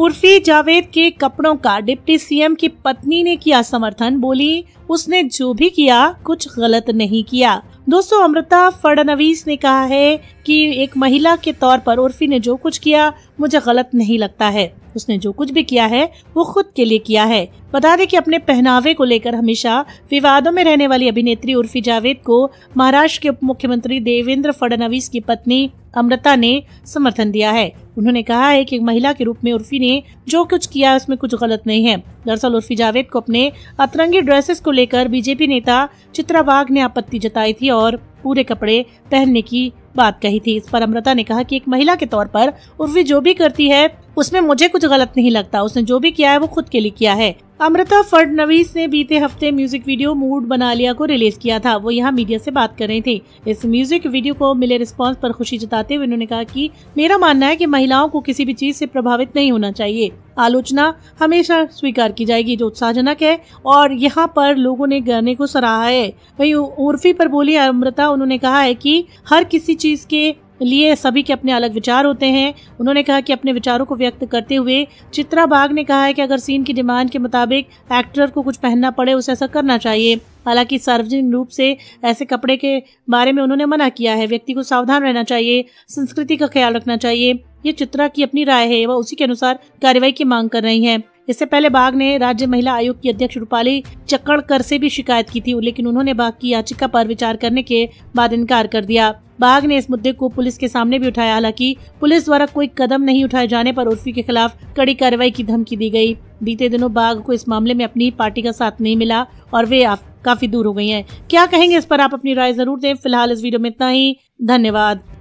उर्फी जावेद के कपड़ों का डिप्टी सीएम की पत्नी ने किया समर्थन बोली उसने जो भी किया कुछ गलत नहीं किया दोस्तों अमृता फडनवीस ने कहा है कि एक महिला के तौर पर उर्फी ने जो कुछ किया मुझे गलत नहीं लगता है उसने जो कुछ भी किया है वो खुद के लिए किया है बता दें कि अपने पहनावे को लेकर हमेशा विवादों में रहने वाली अभिनेत्री उर्फी जावेद को महाराष्ट्र के उप मुख्यमंत्री देवेंद्र फडनवीस की पत्नी अमृता ने समर्थन दिया है उन्होंने कहा है कि एक महिला के रूप में उर्फी ने जो कुछ किया उसमें कुछ गलत नहीं है दरअसल उर्फी जावेद को अपने अतरंगी ड्रेसेस को लेकर बीजेपी नेता चित्रा बाघ ने आपत्ति जताई थी और पूरे कपड़े पहनने की बात कही थी इस पर अमृता ने कहा कि एक महिला के तौर पर उर्फी जो भी करती है उसमें मुझे कुछ गलत नहीं लगता उसने जो भी किया है वो खुद के लिए किया है अमृता फडनवीस ने बीते हफ्ते म्यूजिक वीडियो मूड बना लिया को रिलीज किया था वो यहाँ मीडिया से बात कर रही थी इस म्यूजिक वीडियो को मिले रिस्पांस पर खुशी जताते हुए उन्होंने कहा कि मेरा मानना है कि महिलाओं को किसी भी चीज से प्रभावित नहीं होना चाहिए आलोचना हमेशा स्वीकार की जाएगी जो उत्साहजनक है और यहाँ पर लोगों ने गाने को सराहा है वही उर्फी पर बोली अमृता उन्होंने कहा है कि हर किसी चीज के लिए सभी के अपने अलग विचार होते हैं उन्होंने कहा कि अपने विचारों को व्यक्त करते हुए चित्रा बाग ने कहा है कि अगर सीन की डिमांड के मुताबिक एक्टर को कुछ पहनना पड़े उसे ऐसा करना चाहिए हालांकि सार्वजनिक रूप से ऐसे कपड़े के बारे में उन्होंने मना किया है व्यक्ति को सावधान रहना चाहिए संस्कृति का ख्याल रखना चाहिए ये चित्रा की अपनी राय है वह उसी के अनुसार कार्रवाई की मांग कर रही है इससे पहले बाघ ने राज्य महिला आयोग की अध्यक्ष रूपाली चक्कर से भी शिकायत की थी लेकिन उन्होंने बाघ की याचिका पर विचार करने के बाद इनकार कर दिया बाघ ने इस मुद्दे को पुलिस के सामने भी उठाया हालांकि पुलिस द्वारा कोई कदम नहीं उठाए जाने पर उर्फी के खिलाफ कड़ी कार्रवाई की धमकी दी गई बीते दिनों बाघ को इस मामले में अपनी पार्टी का साथ नहीं मिला और वे काफी दूर हो गई हैं। क्या कहेंगे इस पर आप अपनी राय जरूर दें फिलहाल इस वीडियो में इतना ही धन्यवाद